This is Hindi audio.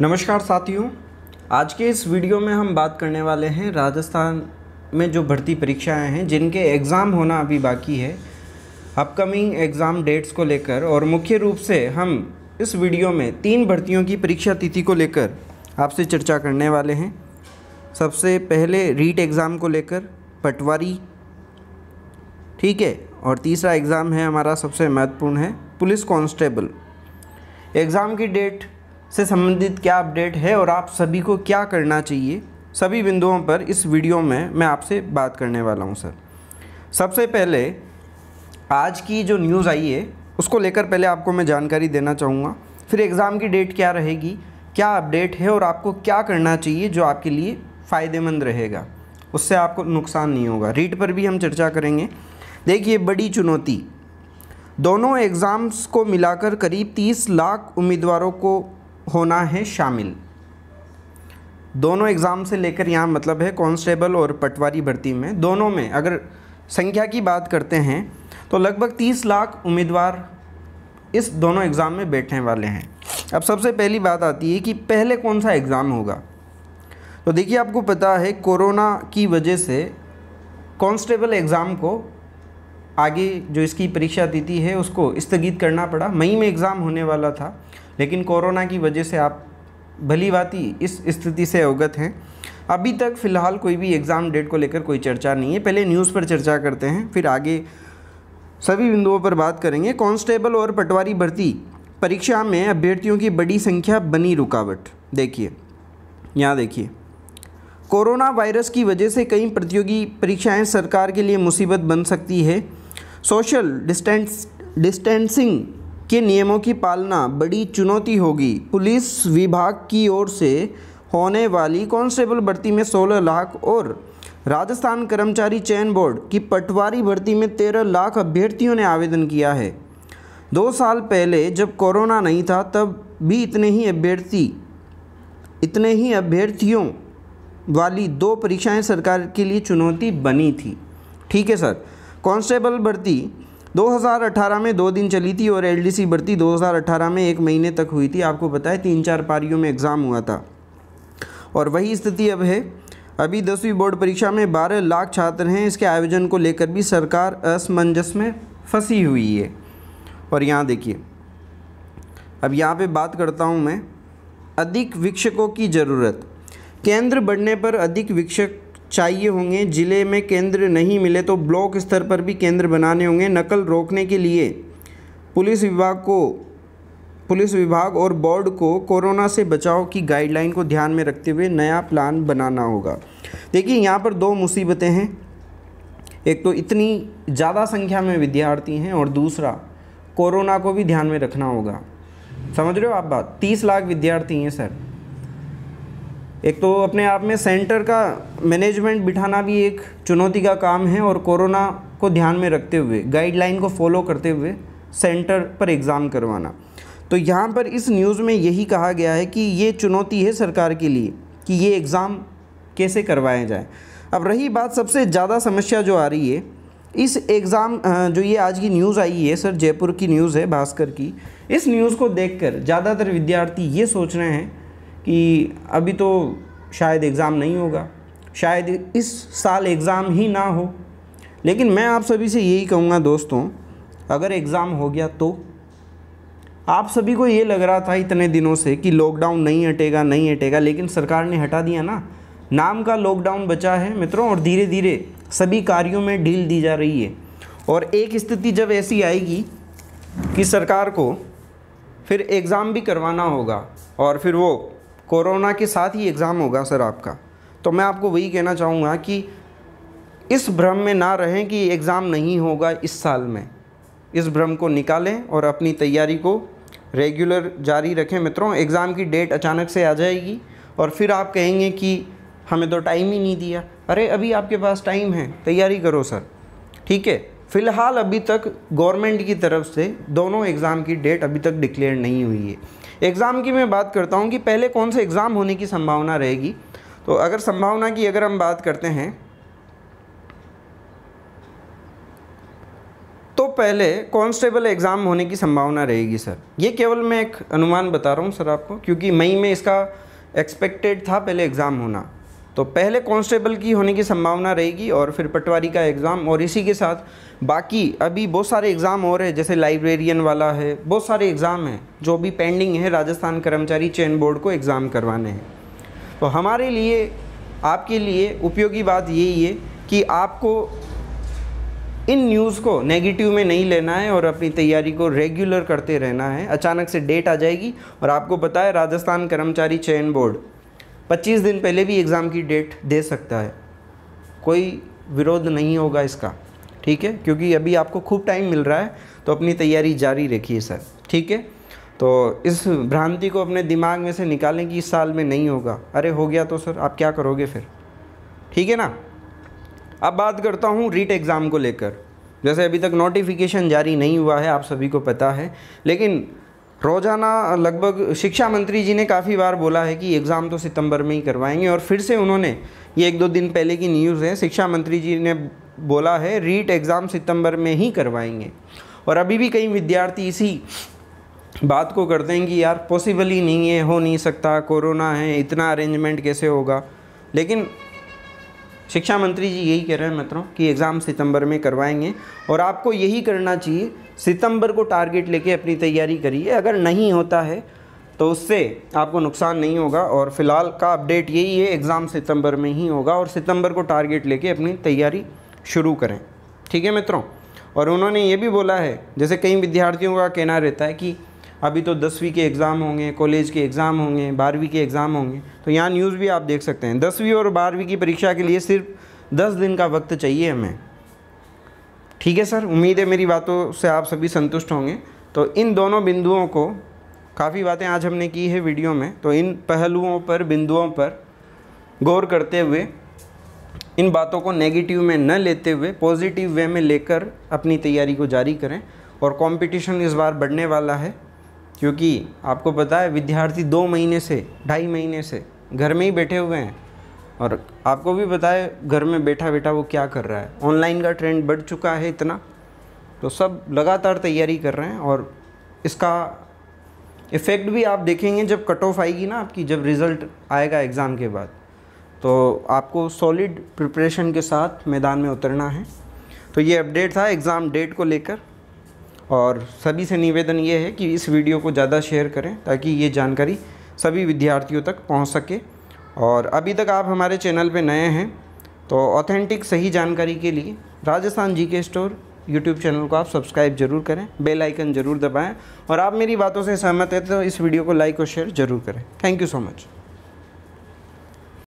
नमस्कार साथियों आज के इस वीडियो में हम बात करने वाले हैं राजस्थान में जो भर्ती परीक्षाएं हैं जिनके एग्ज़ाम होना अभी बाकी है अपकमिंग एग्ज़ाम डेट्स को लेकर और मुख्य रूप से हम इस वीडियो में तीन भर्तियों की परीक्षा तिथि को लेकर आपसे चर्चा करने वाले हैं सबसे पहले रीट एग्ज़ाम को लेकर पटवारी ठीक है और तीसरा एग्ज़ाम है हमारा सबसे महत्वपूर्ण है पुलिस कांस्टेबल एग्ज़ाम की डेट से संबंधित क्या अपडेट है और आप सभी को क्या करना चाहिए सभी बिंदुओं पर इस वीडियो में मैं आपसे बात करने वाला हूं सर सबसे पहले आज की जो न्यूज़ आई है उसको लेकर पहले आपको मैं जानकारी देना चाहूँगा फिर एग्ज़ाम की डेट क्या रहेगी क्या अपडेट है और आपको क्या करना चाहिए जो आपके लिए फ़ायदेमंद रहेगा उससे आपको नुकसान नहीं होगा रीट पर भी हम चर्चा करेंगे देखिए बड़ी चुनौती दोनों एग्ज़ाम्स को मिलाकर करीब 30 लाख उम्मीदवारों को होना है शामिल दोनों एग्ज़ाम से लेकर यहाँ मतलब है कांस्टेबल और पटवारी भर्ती में दोनों में अगर संख्या की बात करते हैं तो लगभग 30 लाख उम्मीदवार इस दोनों एग्ज़ाम में बैठने वाले हैं अब सबसे पहली बात आती है कि पहले कौन सा एग्ज़ाम होगा तो देखिए आपको पता है कोरोना की वजह से कांस्टेबल एग्ज़ाम को आगे जो इसकी परीक्षा तिथि है उसको स्थगित करना पड़ा मई में एग्ज़ाम होने वाला था लेकिन कोरोना की वजह से आप भली बाती इस स्थिति से अवगत हैं अभी तक फ़िलहाल कोई भी एग्ज़ाम डेट को लेकर कोई चर्चा नहीं है पहले न्यूज़ पर चर्चा करते हैं फिर आगे सभी बिंदुओं पर बात करेंगे कांस्टेबल और पटवारी भर्ती परीक्षा में अभ्यर्थियों की बड़ी संख्या बनी रुकावट देखिए यहाँ देखिए कोरोना वायरस की वजह से कई प्रतियोगी परीक्षाएं सरकार के लिए मुसीबत बन सकती है सोशल डिस्टेंस डिस्टेंसिंग के नियमों की पालना बड़ी चुनौती होगी पुलिस विभाग की ओर से होने वाली कांस्टेबल भर्ती में 16 लाख और राजस्थान कर्मचारी चयन बोर्ड की पटवारी भर्ती में 13 लाख अभ्यर्थियों ने आवेदन किया है दो साल पहले जब कोरोना नहीं था तब भी इतने ही अभ्यर्थी इतने ही अभ्यर्थियों वाली दो परीक्षाएं सरकार के लिए चुनौती बनी थी ठीक है सर कांस्टेबल भर्ती 2018 में दो दिन चली थी और एलडीसी भर्ती 2018 में एक महीने तक हुई थी आपको पता है तीन चार पारियों में एग्ज़ाम हुआ था और वही स्थिति अब है अभी दसवीं बोर्ड परीक्षा में 12 लाख छात्र हैं इसके आयोजन को लेकर भी सरकार असमंजस में फंसी हुई है और यहाँ देखिए अब यहाँ पे बात करता हूँ मैं अधिक वीक्षकों की ज़रूरत केंद्र बढ़ने पर अधिक वीक्षक चाहिए होंगे ज़िले में केंद्र नहीं मिले तो ब्लॉक स्तर पर भी केंद्र बनाने होंगे नकल रोकने के लिए पुलिस विभाग को पुलिस विभाग और बोर्ड को कोरोना से बचाव की गाइडलाइन को ध्यान में रखते हुए नया प्लान बनाना होगा देखिए यहाँ पर दो मुसीबतें हैं एक तो इतनी ज़्यादा संख्या में विद्यार्थी हैं और दूसरा कोरोना को भी ध्यान में रखना होगा समझ रहे हो आप बात तीस लाख विद्यार्थी हैं सर एक तो अपने आप में सेंटर का मैनेजमेंट बिठाना भी एक चुनौती का काम है और कोरोना को ध्यान में रखते हुए गाइडलाइन को फॉलो करते हुए सेंटर पर एग्ज़ाम करवाना तो यहाँ पर इस न्यूज़ में यही कहा गया है कि ये चुनौती है सरकार के लिए कि ये एग्ज़ाम कैसे करवाए जाए अब रही बात सबसे ज़्यादा समस्या जो आ रही है इस एग्ज़ाम जो ये आज की न्यूज़ आई है सर जयपुर की न्यूज़ है भास्कर की इस न्यूज़ को देखकर ज़्यादातर विद्यार्थी ये सोच रहे हैं कि अभी तो शायद एग्ज़ाम नहीं होगा शायद इस साल एग्ज़ाम ही ना हो लेकिन मैं आप सभी से यही कहूँगा दोस्तों अगर एग्ज़ाम हो गया तो आप सभी को ये लग रहा था इतने दिनों से कि लॉकडाउन नहीं हटेगा नहीं हटेगा लेकिन सरकार ने हटा दिया ना नाम का लॉकडाउन बचा है मित्रों और धीरे धीरे सभी कार्यों में ढील दी जा रही है और एक स्थिति जब ऐसी आएगी कि सरकार को फिर एग्ज़ाम भी करवाना होगा और फिर वो कोरोना के साथ ही एग्ज़ाम होगा सर आपका तो मैं आपको वही कहना चाहूँगा कि इस भ्रम में ना रहें कि एग्ज़ाम नहीं होगा इस साल में इस भ्रम को निकालें और अपनी तैयारी को रेगुलर जारी रखें मित्रों एग्ज़ाम की डेट अचानक से आ जाएगी और फिर आप कहेंगे कि हमें तो टाइम ही नहीं दिया अरे अभी आपके पास टाइम है तैयारी करो सर ठीक है फ़िलहाल अभी तक गवर्नमेंट की तरफ से दोनों एग्ज़ाम की डेट अभी तक डिक्लेयर नहीं हुई है एग्ज़ाम की मैं बात करता हूँ कि पहले कौन से एग्ज़ाम होने की संभावना रहेगी तो अगर संभावना की अगर हम बात करते हैं तो पहले कांस्टेबल एग्ज़ाम होने की संभावना रहेगी सर ये केवल मैं एक अनुमान बता रहा हूँ सर आपको क्योंकि मई में इसका एक्सपेक्टेड था पहले एग्ज़ाम होना तो पहले कांस्टेबल की होने की संभावना रहेगी और फिर पटवारी का एग्ज़ाम और इसी के साथ बाकी अभी बहुत सारे एग्ज़ाम और हैं जैसे लाइब्रेरियन वाला है बहुत सारे एग्ज़ाम हैं जो भी पेंडिंग है राजस्थान कर्मचारी चयन बोर्ड को एग्ज़ाम करवाने हैं तो हमारे लिए आपके लिए उपयोगी बात यही है कि आपको इन न्यूज़ को नेगेटिव में नहीं लेना है और अपनी तैयारी को रेगुलर करते रहना है अचानक से डेट आ जाएगी और आपको बताए राजस्थान कर्मचारी चयन बोर्ड 25 दिन पहले भी एग्ज़ाम की डेट दे सकता है कोई विरोध नहीं होगा इसका ठीक है क्योंकि अभी आपको खूब टाइम मिल रहा है तो अपनी तैयारी जारी रखिए सर ठीक है तो इस भ्रांति को अपने दिमाग में से निकालें कि इस साल में नहीं होगा अरे हो गया तो सर आप क्या करोगे फिर ठीक है ना अब बात करता हूँ रीट एग्ज़ाम को लेकर जैसे अभी तक नोटिफिकेशन जारी नहीं हुआ है आप सभी को पता है लेकिन रोज़ाना लगभग शिक्षा मंत्री जी ने काफ़ी बार बोला है कि एग्ज़ाम तो सितंबर में ही करवाएंगे और फिर से उन्होंने ये एक दो दिन पहले की न्यूज़ है शिक्षा मंत्री जी ने बोला है रीट एग्ज़ाम सितंबर में ही करवाएंगे और अभी भी कई विद्यार्थी इसी बात को करते हैं कि यार पॉसिबल ही नहीं है हो नहीं सकता कोरोना है इतना अरेंजमेंट कैसे होगा लेकिन शिक्षा मंत्री जी यही कह रहे हैं मित्रों कि एग्ज़ाम सितंबर में करवाएंगे और आपको यही करना चाहिए सितंबर को टारगेट लेके अपनी तैयारी करिए अगर नहीं होता है तो उससे आपको नुकसान नहीं होगा और फिलहाल का अपडेट यही है एग्ज़ाम सितंबर में ही होगा और सितंबर को टारगेट लेके अपनी तैयारी शुरू करें ठीक है मित्रों और उन्होंने ये भी बोला है जैसे कई विद्यार्थियों का कहना रहता है कि अभी तो दसवीं के एग्ज़ाम होंगे कॉलेज के एग्ज़ाम होंगे बारहवीं के एग्ज़ाम होंगे तो यहाँ न्यूज़ भी आप देख सकते हैं दसवीं और बारहवीं की परीक्षा के लिए सिर्फ दस दिन का वक्त चाहिए हमें ठीक है सर उम्मीद है मेरी बातों से आप सभी संतुष्ट होंगे तो इन दोनों बिंदुओं को काफ़ी बातें आज हमने की है वीडियो में तो इन पहलुओं पर बिंदुओं पर गौर करते हुए इन बातों को नेगेटिव में न लेते हुए पॉजिटिव वे में लेकर अपनी तैयारी को जारी करें और कंपटीशन इस बार बढ़ने वाला है क्योंकि आपको पता है विद्यार्थी दो महीने से ढाई महीने से घर में ही बैठे हुए हैं और आपको भी पता है घर में बैठा बैठा वो क्या कर रहा है ऑनलाइन का ट्रेंड बढ़ चुका है इतना तो सब लगातार तैयारी कर रहे हैं और इसका इफ़ेक्ट भी आप देखेंगे जब कट ऑफ आएगी ना आपकी जब रिज़ल्ट आएगा एग्ज़ाम के बाद तो आपको सॉलिड प्रिपरेशन के साथ मैदान में उतरना है तो ये अपडेट था एग्ज़ाम डेट को लेकर और सभी से निवेदन ये है कि इस वीडियो को ज़्यादा शेयर करें ताकि ये जानकारी सभी विद्यार्थियों तक पहुंच सके और अभी तक आप हमारे चैनल पे नए हैं तो ऑथेंटिक सही जानकारी के लिए राजस्थान जी के स्टोर यूट्यूब चैनल को आप सब्सक्राइब जरूर करें बेल आइकन ज़रूर दबाएं और आप मेरी बातों से सहमत है तो इस वीडियो को लाइक और शेयर ज़रूर करें थैंक यू सो मच